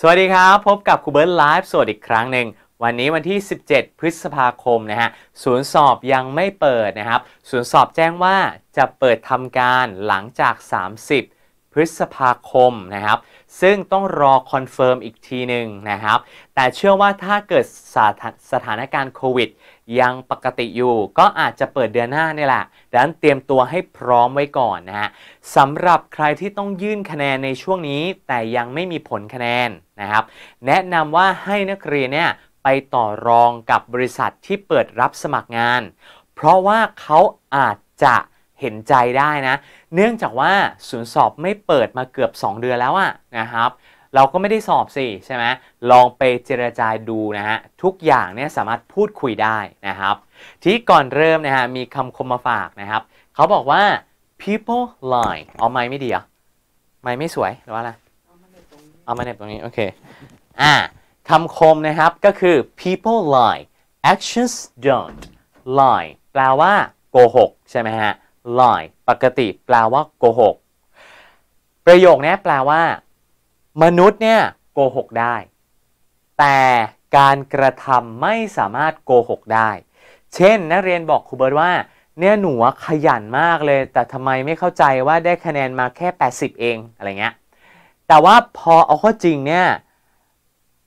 สวัสดีครับ พบกับครูเบิร์ตไลฟ์สดอีกครั้งหนึ่ง วันนี้วันที่ 17 พฤษภาคมนะฮะศูนย์สอบยังไม่เปิดนะครับศูนย์สอบแจ้งว่าจะเปิดทำการหลังจาก 30 พฤษภาคมนะครับซึ่งต้องรอคอนเฟิร์มอีกทีหนึ่งนะครับแต่เชื่อว่าถ้าเกิดสถานการณ์โควิดยังปกติอยู่ก็อาจจะเปิดเดือนหน้านี่แหละดังนั้นเตรียมตัวให้พร้อมไว้ก่อนนะฮะสำหรับใครที่ต้องยื่นคะแนนในช่วงนี้แต่ยังไม่มีผลคะแนนนะครับ แนะนำว่าให้นักเรียนเนี่ยไปต่อรองกับบริษัทที่เปิดรับสมัครงาน เพราะว่าเขาอาจจะเห็นใจได้นะ เนื่องจากว่าศูนย์สอบไม่เปิดมาเกือบ 2 เดือนแล้วอะนะครับเราก็ไม่ได้สอบสิ ใช่ไหมลองไปเจรจาดูนะฮะ ทุกอย่างเนี่ยสามารถพูดคุยได้นะครับ ที่ก่อนเริ่มนะฮะ มีคำคมมาฝากนะครับ เขาบอกว่า people lie เอาไม้ไม่ดีอ่ะไม้ไม่สวยหรือว่าอะไรเอามาเน็บตรงนี้ โอเค อ่าคำคมนะครับก็คือ people lie actions don't lie แปลว่า โกหก ใช่ไหมฮะ lie ปกติแปลว่าโกหกประโยคนี้แปลว่ามนุษย์เนี่ยโกหกได้ แต่การกระทำไม่สามารถโกหกได้ เช่นนักเรียนบอกครูเบิร์ตว่า เนี่ยหนูขยันมากเลย แต่ทำไมไม่เข้าใจว่าได้คะแนนมาแค่ 80 เองอะไรเงี้ย แต่ว่าพอเอาข้อจริงเนี่ย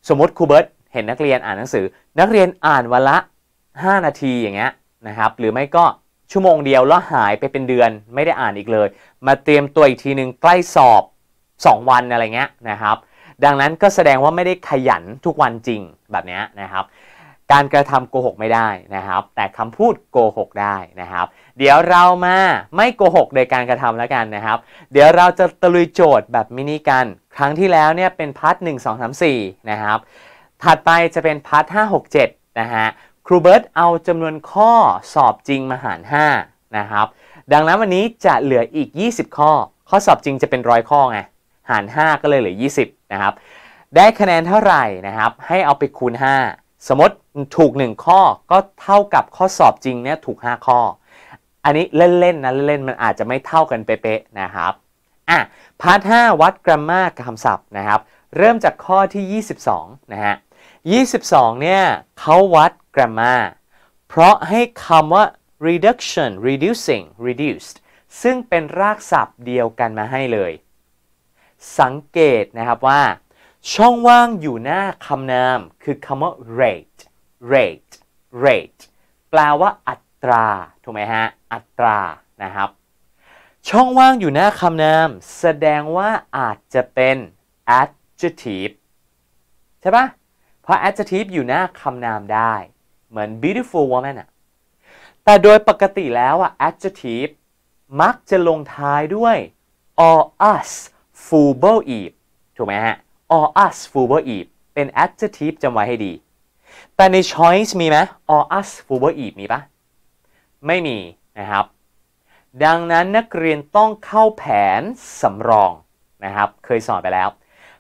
สมมติครูเบิร์ตเห็นนักเรียนอ่านหนังสือ นักเรียนอ่านวันละ 5 นาทีอย่างเงี้ยนะครับ หรือไม่ก็ชั่วโมงเดียวแล้วหายไปเป็นเดือนไม่ได้อ่านอีกเลย มาเตรียมตัวอีกทีหนึ่งใกล้สอบ2 วันอะไรเงี้ยนะครับดังนั้นก็แสดงว่าไม่ได้ขยันทุกวันจริงแบบนี้นะครับการกระทำโกหกไม่ได้นะครับ แต่คำพูดโกหกได้นะครับ เดี๋ยวเรามาไม่โกหกในการกระทำแล้วกันนะครับ เดี๋ยวเราจะตะลุยโจทย์แบบมินิกัน ครั้งที่แล้วเนี่ยเป็นพาร์ทหนึ่งสองสามสี่นะครับถัดไปจะเป็นพาร์ทห้าหกเจ็ดนะฮะครูเบิร์ตเอาจำนวนข้อสอบจริงมาหาร5นะครับดังนั้นวันนี้จะเหลืออีก 20 ข้อข้อสอบจริงจะเป็นร้อยข้อไงหาร5ก็เลยเหลือ 20 นะครับ ได้คะแนนเท่าไหร่นะครับ ให้เอาไปคูณ 5 สมมติถูก 1 ข้อก็เท่ากับข้อสอบจริงเนี่ยถูก 5 ข้อ อันนี้เล่นๆนะเล่นๆมันอาจจะไม่เท่ากันเป๊ะๆนะครับอ่ะพาร์ท5วัดกรามมากับคำศัพท์นะครับเริ่มจากข้อที่ 22 นะฮะ22 เนี่ยเขาวัดกรามมาเพราะให้คำว่า reduction reducing reduced ซึ่งเป็นรากศัพท์เดียวกันมาให้เลยสังเกตนะครับว่า ช่องว่างอยู่หน้าคำนามคือคำว่า rate rate rate แปลว่าอัตรา ถูกไหมฮะ อัตรานะครับ ช่องว่างอยู่หน้าคำนามแสดงว่าอาจจะเป็น adjective ใช่ปะเพราะ adjective อยู่หน้าคำนามได้ เหมือน beautiful woman อะแต่โดยปกติแล้วอะ adjective มักจะลงท้ายด้วย or us f u o l b l e Eve ถูกไหมฮะ or us f u o l b l e Eve เป็น adjective จำไว้ให้ดี แต่ใน choice มีไหม or us f u o l b l e Eve มีปะไม่มีนะครับ ดังนั้นนักเรียนต้องเข้าแผนสำรองนะครับ เคยสอนไปแล้ว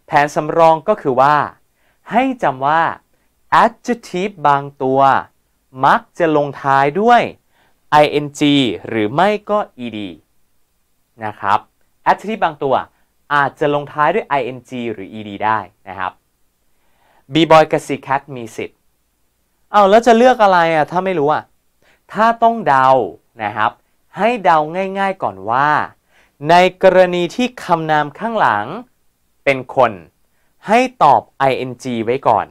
แผนสำรองก็คือว่า ให้จำว่า adjective บางตัว มักจะลงท้ายด้วย ing หรือไม่ก็ ed นะครับ adjective บางตัวอาจจะลงท้ายด้วย ing หรือ ed ได้นะครับ b-boy กับ c-cat มีสิทธิ์ เอาแล้วจะเลือกอะไรอ่ะ ถ้าไม่รู้อ่ะ ถ้าต้องเดา นะครับ ให้เดาง่ายๆ ก่อนว่า ในกรณีที่คำนามข้างหลังเป็นคน ให้ตอบ ing ไว้ก่อน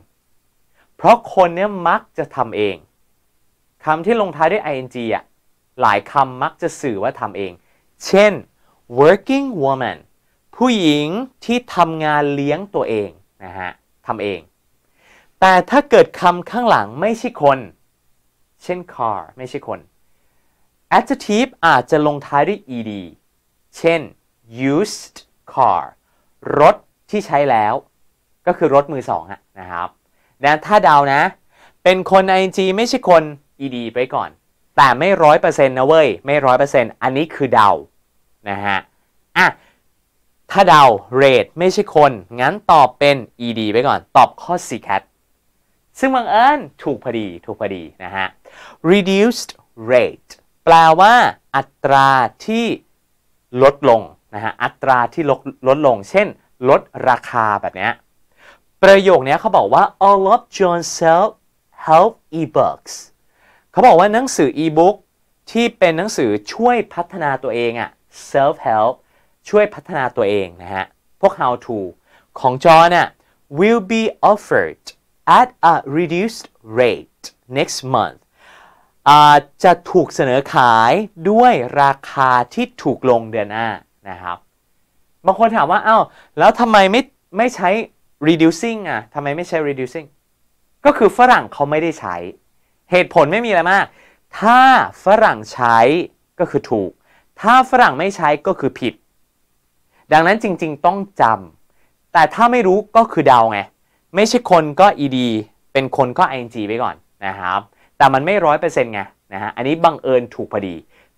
เพราะคนเนี้ยมักจะทำเอง คำที่ลงท้ายด้วย ing อ่ะ หลายคำมักจะสื่อว่าทำเอง เช่น working woman ผู้หญิงที่ทำงานเลี้ยงตัวเองนะฮะทำเอง แต่ถ้าเกิดคำข้างหลังไม่ใช่คนเช่น car ไม่ใช่คน adjective อาจจะลงท้ายด้วย ed เช่น used car รถที่ใช้แล้วก็คือรถมือสองนะครับนนถ้าเดานะ เป็นคน ing ไม่ใช่คน ed ไปก่อน แต่ไม่ร้อยเปอร์เซ็นต์นะเว้ย ไม่ร้อยเปอร์เซ็นต์อันนี้คือเดานะฮะอ่ะถ้าเดา rate ไม่ใช่คนงั้นตอบเป็น ed ไปก่อนตอบข้อ c cat ซึ่งบางเอิญถูกพอดีถูกพอดีนะฮะ reduced rate แปลว่าอัตราที่ลดลงนะฮะ อัตราที่ลดลดลง เช่น ลดราคาแบบนี้ประโยคนี้เขาบอกว่า all of John self help e-books เขาบอกว่าหนังสือ e-book ที่เป็นหนังสือช่วยพัฒนาตัวเองอะ self help ช่วยพัฒนาตัวเองนะฮะ พวก how to ของจอน่ะ will be offered at a reduced rate next month จะถูกเสนอขายด้วยราคาที่ถูกลงเดือนหน้า นะครับ บางคนถามว่าอ้าวแล้วทำไมไม่ไม่ใช้ reducing อ่ะทำไมไม่ใช้ reducing ก็คือฝรั่งเขาไม่ได้ใช้ เหตุผลไม่มีอะไรมาก ถ้าฝรั่งใช้ก็คือถูก ถ้าฝรั่งไม่ใช้ก็คือผิดดังนั้นจริงๆต้องจำ แต่ถ้าไม่รู้ก็คือเดาไง ไม่ใช่คนก็ ed เป็นคนก็ ing ไปก่อนนะครับ แต่มันไม่ร้อยเปอร์เซ็นต์ไงนะฮะ อันนี้บังเอิญถูกพอดี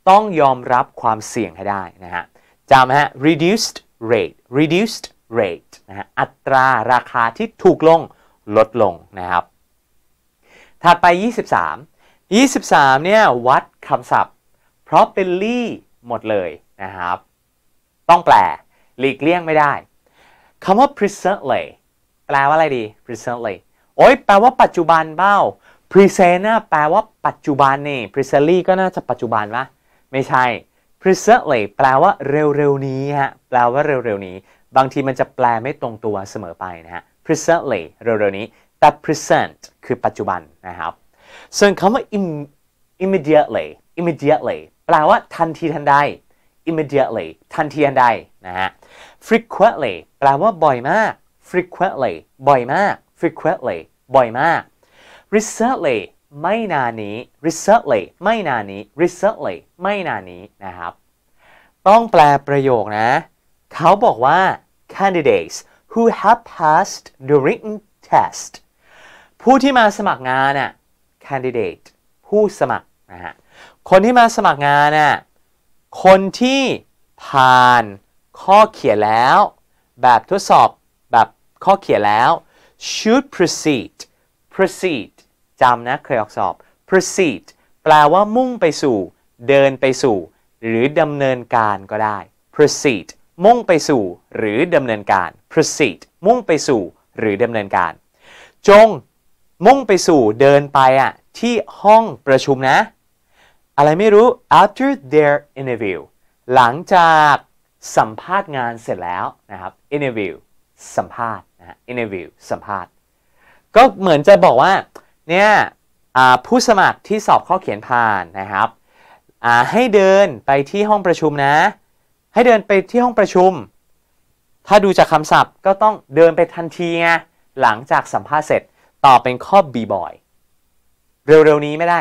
ต้องยอมรับความเสี่ยงให้ได้นะฮะจำฮะ reduced rate reduced rate นะฮะอัตราราคาที่ถูกลงลดลงนะครับ ถัดไป 23 23เนี่ยวัดคำศัพท์ เพราะเป็นลี่หมดเลยนะครับ ต้องแปลหลีกเลี่ยงไม่ได้ คำว่า presently แปลว่าอะไรดี presently โอ้ยแปลว่าปัจจุบันเบ้า present นะแปลว่าปัจจุบันนี่ presently ก็น่าจะปัจจุบันปะไม่ใช่ presently แปลว่าเร็ว ๆ นี้ฮะ แปลว่าเร็วๆนี้ บางทีมันจะแปลไม่ตรงตัวเสมอไปนะฮะ presently เร็วๆนี้ แต่ present คือปัจจุบันนะครับ ส่วนคำว่า immediately immediately แปลว่าทันทีทันใด immediately ทันทีทันใด นะฮะ frequently แปลว่าบ่อยมาก frequently บ่อยมาก frequently บ่อยมาก recently ไม่นานนี้ recently ไม่นานนี้ recently ไม่นานนี้นะครับ ต้องแปลประโยคนะ เขาบอกว่า candidates who have passed the written test ผู้ที่มาสมัครงานน่ะ candidate ผู้สมัครนะฮะคนที่มาสมัครงานน่ะคนที่ผ่านข้อเขียนแล้วแบบทดสอบแบบข้อเขียนแล้ว should proceed proceed จำนะเคยออกสอบ proceed แปลว่ามุ่งไปสู่เดินไปสู่หรือดำเนินการก็ได้ proceed มุ่งไปสู่หรือดำเนินการ proceed มุ่งไปสู่หรือดำเนินการ จงมุ่งไปสู่เดินไปอะที่ห้องประชุมนะอะไรไม่รู้ after their interview หลังจากสัมภาษณ์งานเสร็จแล้วนะครับ interview สัมภาษณ์นะ interview สัมภาษณ์ ก็เหมือนจะบอกว่าเนี่ยผู้สมัครที่สอบข้อเขียนผ่านนะครับให้เดินไปที่ห้องประชุมนะ ให้เดินไปที่ห้องประชุม ถ้าดูจากคำศัพท์ก็ต้องเดินไปทันทีไงหลังจากสัมภาษณ์เสร็จ ต่อเป็นข้อ B-boy เร็วๆนี้ไม่ได้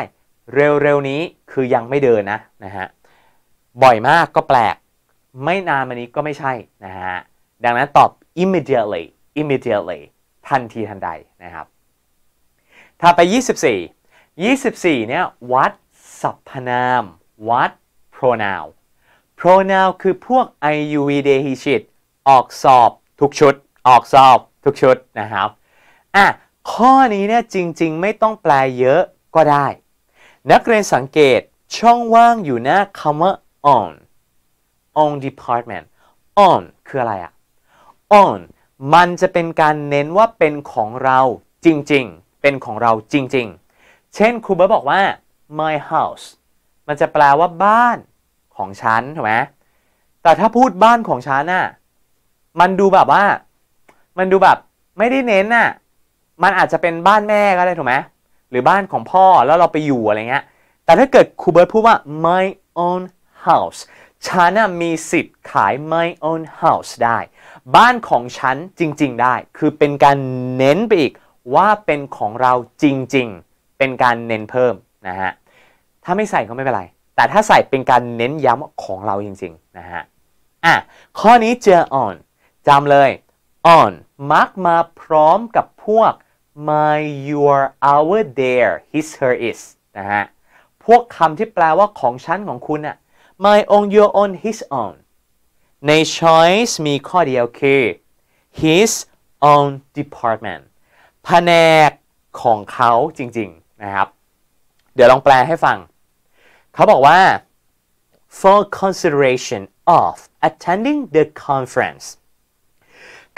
เร็ว ๆ นี้ คือยังไม่เดิน นะ นะฮะ บ่อยมากก็แปลก ไม่นานมานี้ก็ไม่ใช่ นะฮะ ดังนั้นตอบ immediately immediately ทันทีทันใด นะครับ ถ้าไป 24 24 เนี่ย วัดสรรพนาม วัด pronoun pronoun คือพวก iuv d h i s h i t ออกสอบทุกชุดออกสอบทุกชุดนะครับอ่ะข้อนี้เนี่ยจริงๆไม่ต้องแปลเยอะก็ได้นักเรียนสังเกตช่องว่างอยู่หน้าคำว่า on on department on คืออะไรอะ on มันจะเป็นการเน้นว่าเป็นของเราจริงๆ เป็นของเราจริงๆ เช่นครูเบิร์ตบอกว่า my house มันจะแปลว่าบ้าน ของฉันถูกไหมแต่ถ้าพูดบ้านของฉันน่ะ มันดูแบบว่า มันดูแบบ ไม่ได้เน้นน่ะ มันอาจจะเป็นบ้านแม่ก็ได้ถูกไหมหรือบ้านของพ่อแล้วเราไปอยู่อะไรเงี้ยแต่ถ้าเกิดครูเบิร์ตพูดว่า my own house ฉันมีสิทธิ์ขาย my own house ได้ บ้านของฉันจริงๆได้ คือเป็นการเน้นไปอีกว่าเป็นของเราจริงๆ เป็นการเน้นเพิ่มนะฮะถ้าไม่ใส่ก็ไม่เป็นไร แต่ถ้าใส่เป็นการเน้นย้ำของเราจริงๆนะฮะอ่ะข้อนี้เจอ on จำเลย on มักมาพร้อมกับพวก my your our their his her is นะฮะ พวกคำที่แปลว่าของฉัน ของคุณอะ my own your own his own ใน choice มีข้อเดียวคือ his own department แผนกของเขาจริงๆ นะครับ เดี๋ยวลองแปลให้ฟัง เขาบอกว่า for consideration of attending the conference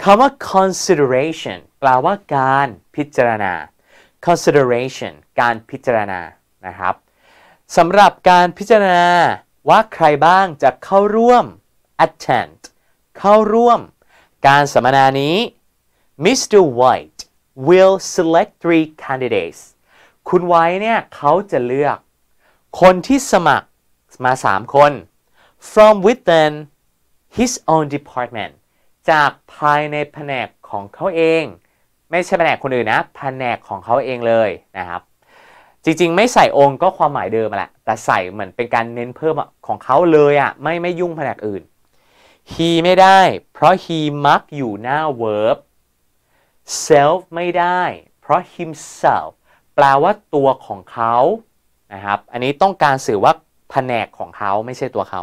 คำว่า consideration ปลว่าการพิจารณา consideration การพิจารณา นะครับสำหรับการพิจารณาว่าใครบ้างจะเข้าร่วม attend เข้าร่วม การสัมมนานี้ Mr. White will select three candidates คุณไว้เนี่ย เขาจะเลือก คนที่สมัครมา 3 คน from within his own department จากภายในแผนกของเขาเองไม่ใช่แผนกคนอื่นนะ แผนกของเขาเองเลยนะครับ จริงๆ ไม่ใส่องค์ก็ความหมายเดิมแหละ แต่ใส่เหมือนเป็นการเน้นเพิ่มของเขาเลยอะ่ะ ไม่ไม่ยุ่งแผนกอื่น he ไม่ได้ เพราะ he มักอยู่หน้า verb self ไม่ได้ เพราะ himself แปลว่าตัวของเขา นะครับ อันนี้ต้องการสื่อว่าแผนกของเขาไม่ใช่ตัวเขา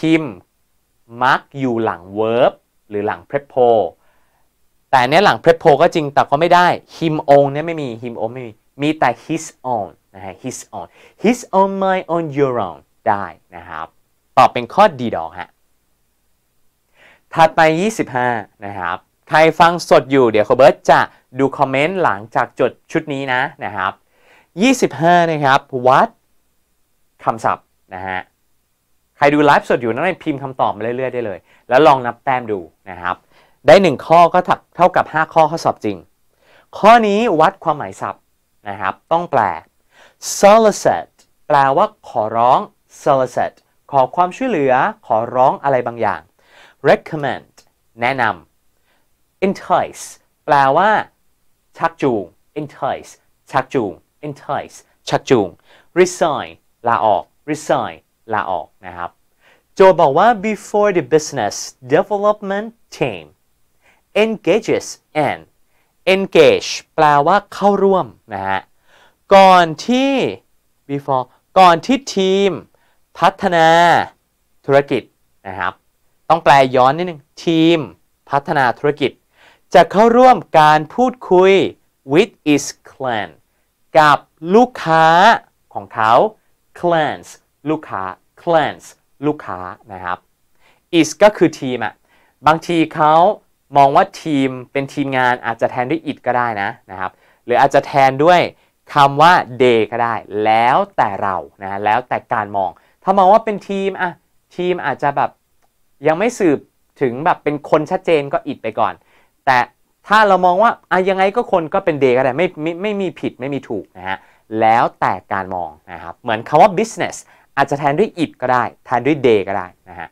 him มักอยู่หลัง verb หรือหลัง prepo แต่ันี้หลังเพรสโพก็จริงแต่ก็ไม่ได้ him own เนี่ยไม่มี him own ไม่มี มีแต่ his own นะฮะ his own his own my own your own ได้นะครับ ตอบเป็นข้อดีดอกฮะ ถัดไป 25 นะครับ ใครฟังสดอยู่เดี๋ยวุณเบิร์ตจะดูคอมเมนต์หลังจากจดชุดนี้นะนะครับ 25 นะครับ what คำศัพท์นะฮะ ใครดูไลฟ์สดอยู่นั่นเองพิมพ์คำตอบมาเรื่อยๆ ได้เลย แล้วลองนับแต้มดูนะครับได้1ข้อก็เท่ากับ 5 ข้อข้อสอบจริง ข้อนี้วัดความหมายศัพท์นะครับ ต้องแปล solicit แปลว่าขอร้อง solicit ขอความช่วยเหลือ ขอร้องอะไรบางอย่าง recommend แนะนำ entice แปลว่า ชักจูง entice ชักจูง entice ชักจูง resign ลาออก resign ลาออกนะครับ โจบอกว่า before the business development team engages and engage แปลว่าเข้าร่วม นะฮะ ก่อนที่ before ก่อนที่ทีม พัฒนาธุรกิจ นะครับ ต้องแปลย้อนนิดนึงทีม พัฒนาธุรกิจ จะเข้าร่วมการพูดคุย with its client กับลูกค้าของเขา clients ลูกค้า clients ลูกค้า นะครับ is ก็คือทีมอะ บางทีเขามองว่าทีมเป็นทีมงานอาจจะแทนด้วย it ก็ได้นะนะครับหรืออาจจะแทนด้วยคำว่า day ก็ได้ แล้วแต่เรานะแล้วแต่การมอง ถ้ามองว่าเป็นทีมอะทีมอาจจะแบบ ยังไม่สืบถึงแบบเป็นคนชัดเจนก็อิดไปก่อน แต่ถ้าเรามองว่าอะยังไงก็คนก็เป็นเดก็ได้ไม่ไม่ไม่มีผิดไม่มีถูกนะฮะแล้วแต่การมองนะครับเหมือนคำว่า business อาจจะแทนด้วย it ก็ได้แทนด้วย day ก็ได้นะฮะ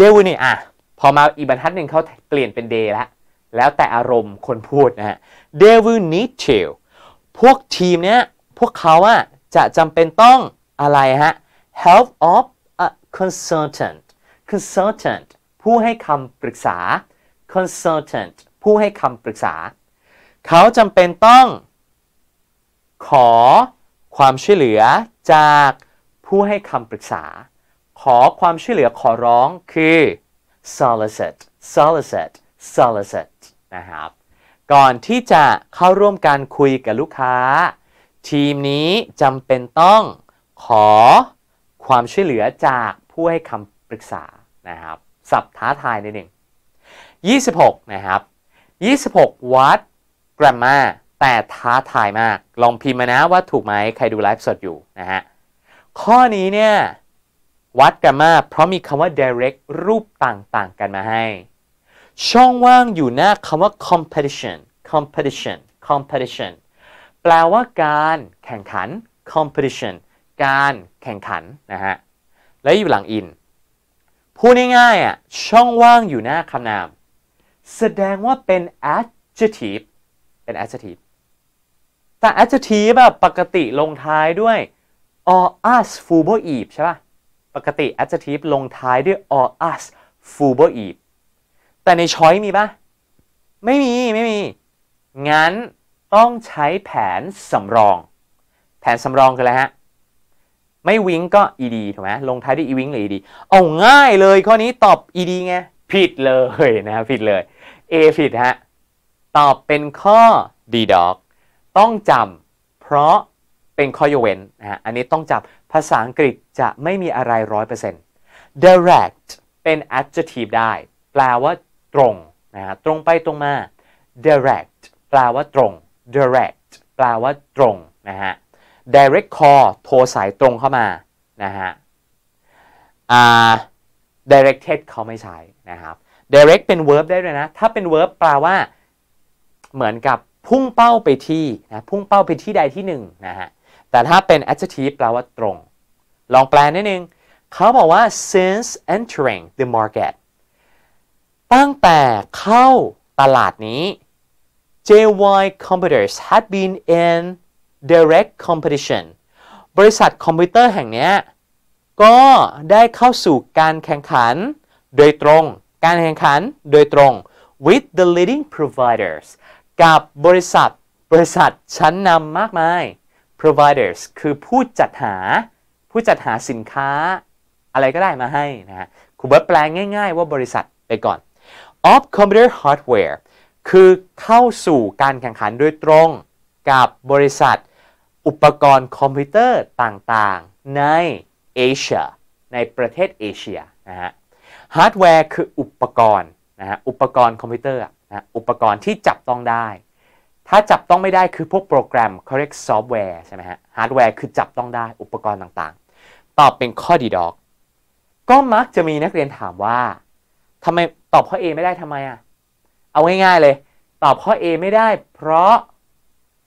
d e v i นี่อะพอมาอีกบรรทัดหนึ่งเขาเปลี่ยนเป็นดย์ละแล้วแต่อารมณ์คนพูดนะฮะ they will need t พวกทีมเนี้ยพวกเขาอะจะจำเป็นต้องอะไรฮะ help of a consultant consultant ผู้ให้คำปรึกษา consultant ผู้ให้คำปรึกษา เขาจำเป็นต้อง ขอความช่วยเหลือจากผู้ให้คำปรึกษา ขอความช่วยเหลือขอร้องคือ solicit solicit solicit นะครับ ก่อนที่จะเข้าร่วมการคุยกับลูกค้า ทีมนี้จำเป็นต้องขอความช่วยเหลือจากผู้ให้คำปรึกษานะครับสับท้าทายนิดหนึ่ง 26 นะครับ 26 what grammar แต่ท้าทายมาก ลองพิมพ์มานะว่าถูกไหมใครดูไลฟ์สดอยู่นะฮะข้อนี้เนี่ยวัดกันมาเพราะมีคำว่า direct รูปต่าง ๆ กันมาให้ ช่องว่างอยู่หน้าคำว่า competition competition competition แปลว่าการแข่งขัน competition การแข่งขันนะฮะและอยู่หลัง in พูดง่าย ๆอ่ะช่องว่างอยู่หน้าคำนาม แสดงว่าเป็น adjective เป็น adjective แต่ adjective แบบปกติลงท้ายด้วย or us full e ใช่ปะ่ะปกติ adjective ลงท้ายด้วย or us f u b o i e แต่ในช้อยมีปะ ไม่มี ไม่มี งั้นต้องใช้แผนสำรอง แผนสำรองกันเลยฮะ ไม่วิงก็ ed ถูกไหม ลงท้ายด้วย e w i n g หรือ ed เอาง่ายเลยข้อนี้ตอบ ed ไง ผิดเลยนะผิดเลย a ผิดฮะ ตอบเป็นข้อ d dog ต้องจำเพราะเป็นข้อยกเว้นนะฮะอันนี้ต้องจับภาษาอังกฤษจะไม่มีอะไรร้อยเปอร์เซ็นต์ direct เป็น adjective ได้แปลว่าตรงนะฮะตรงไปตรงมา direct แปลว่าตรง direct แปลว่าตรงนะฮะ direct call โทรสายตรงเข้ามานะฮะ uh, directed เขาไม่ใช้นะครับ direct เป็น verb ได้เลยนะ ถ้าเป็น verb แปลว่าเหมือนกับพุ่งเป้าไปที่นะพุ่งเป้าไปที่ใดที่หนึ่งนะฮะแต่ถ้าเป็น adjective แปลว่าตรง ลองแปลนิดนึง เขาบอกว่า since entering the market ตั้งแต่เข้าตลาดนี้ JY Computers had been in direct competition บริษัทคอมพิวเตอร์แห่งนี้ก็ได้เข้าสู่การแข่งขัน โดยตรง การแข่งขันโดยตรง with the leading providers กับบริษัทบริษัทชั้นนำมากมาย providers คือผู้จัดหา ผู้จัดหาสินค้าอะไรก็ได้มาให้นะฮะคุูเบิร์ตแปลงง่ายๆว่าบริษัทไปก่อน of computer hardware คือเข้าสู่การแข่งขันโดยตรงกับบริษัทอุปกรณ์คอมพิวเตอร์ต่างๆในเอเชีย ในประเทศเอเชียนะฮะฮาร์ดแวร์คืออุปกรณ์นะฮะ อุปกรณ์คอมพิวเตอร์นะอุปกรณ์ที่จับต้องได้ถ้าจับต้องไม่ได้คือพวกโปรแกรมเขาเรียกซอฟต์แวร์ใช่ไหมฮะฮาร์ดแวร์คือจับต้องได้อุปกรณ์ต่างๆ ตอบเป็นข้อดีดอก ก็มักจะมีนักเรียนถามว่าทำไมตอบข้อ A ไม่ได้ทำไมอ่ะ เอาง่าย ๆ เลยตอบข้อ A ไม่ได้ เพราะ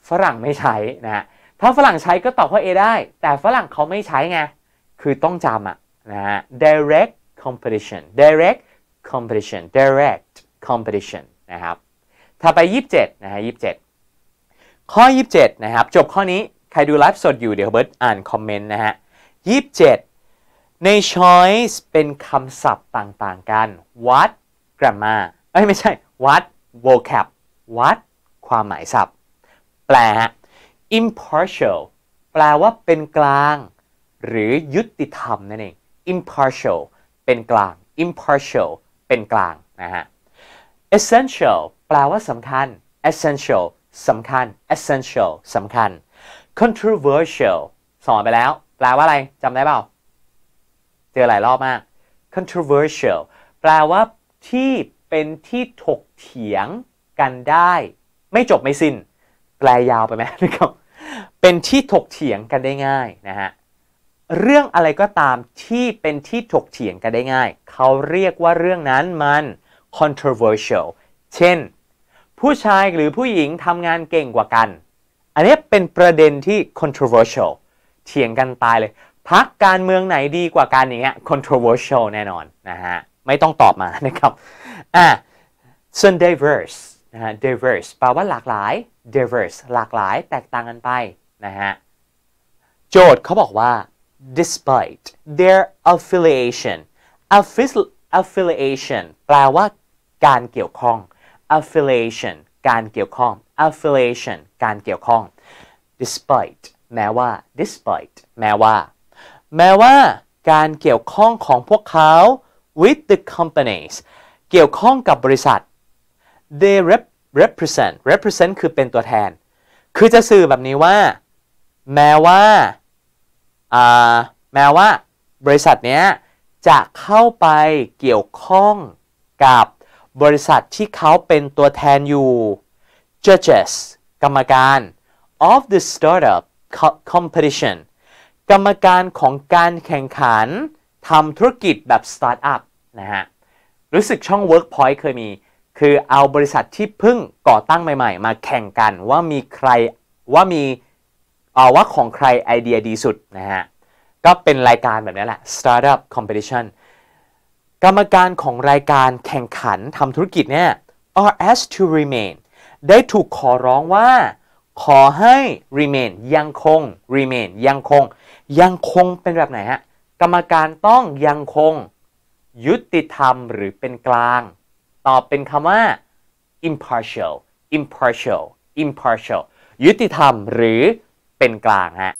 ฝรั่งไม่ใช้นะฮะถ้าฝรั่งใช้ก็ตอบข้อ A ได้ แต่ฝรั่งเขาไม่ใช้ไง คือต้องจำอ่ะนะฮะ direct competition direct competition direct competition นะครับถ้าไป 27นะฮะ27ข้อ 27 นะครับ จบข้อนี้ ใครดูไลฟ์สดอยู่ เดี๋ยวเบิร์ตอ่านคอมเมนต์นะฮะ27 ใน choice เป็นคำศัพท์ต่างๆกัน what grammar เอ้ยไม่ใช่ what vocab what ความหมายศัพท์ แปลฮะ impartial แปลว่าเป็นกลาง หรือยุติธรรมนั่นเอง impartial เป็นกลาง impartial เป็นกลางนะฮะ essential แปลว่าสำคัญ essential สำคัญ essential สำคัญ controversial สอนไปแล้วแปลว่าอะไรจำได้เปล่าเจอหลายรอบมาก controversial แปลว่าที่เป็นที่ถกเถียงกันได้ ไม่จบไม่สิน้นแปลยาวไปไหมนะครับเป็นที่ถกเถียงกันได้ง่ายนะฮะเรื่องอะไรก็ตามที่เป็นที่ถกเถียงกันได้ง่าย เขาเรียกว่าเรื่องนั้นมัน controversial เช่นผู้ชายหรือผู้หญิงทำงานเก่งกว่ากัน อันนี้เป็นประเด็นที่ controversial เถียงกันตายเลย พักการเมืองไหนดีกว่ากันอย่างเงี้ย controversial แน่นอนนะฮะ ไม่ต้องตอบมานะครับ อ่ะ ส่วน diverse นะฮะ diverse แปลว่าหลากหลาย diverse หลากหลายแตกต่างกันไปนะฮะ โจทย์เขาบอกว่า despite their affiliation affiliation แปลว่าการเกี่ยวข้อง affiliation การเกี่ยวข้อง affiliation การเกี่ยวข้อง despite แม้ว่า despite แม้ว่า แม้ว่าการเกี่ยวข้องของพวกเขา with the companies เกี่ยวข้องกับบริษัท they rep represent represent คือเป็นตัวแทน คือจะสื่อแบบนี้ว่า แม้ว่าแม้ว่าบริษัทเนี้ย จะเข้าไปเกี่ยวข้องกับบริษัทที่เขาเป็นตัวแทนอยู่ judges กรรมการ of the startup competition กรรมการของการแข่งขันทำธุรกิจแบบ startup นะฮะ รู้สึกช่อง Workpoint เคยมี คือเอาบริษัทที่เพิ่งก่อตั้งใหม่ๆ มาแข่งกันว่ามีใครว่ามีเอาว่าของใครไอเดียดีสุดนะฮะก็เป็นรายการแบบนี้แหละ Startup Competition กรรมการของรายการแข่งขันทำธุรกิจเนี่ย are asked to remain ได้ถูกขอร้องว่า ขอให้ remain ยังคง remain ยังคง ยังคงเป็นแบบไหนฮะ กรรมการต้องยังคง ยุติธรรมหรือเป็นกลาง ตอบเป็นคำว่า impartial impartial impartial ยุติธรรมหรือเป็นกลางฮะ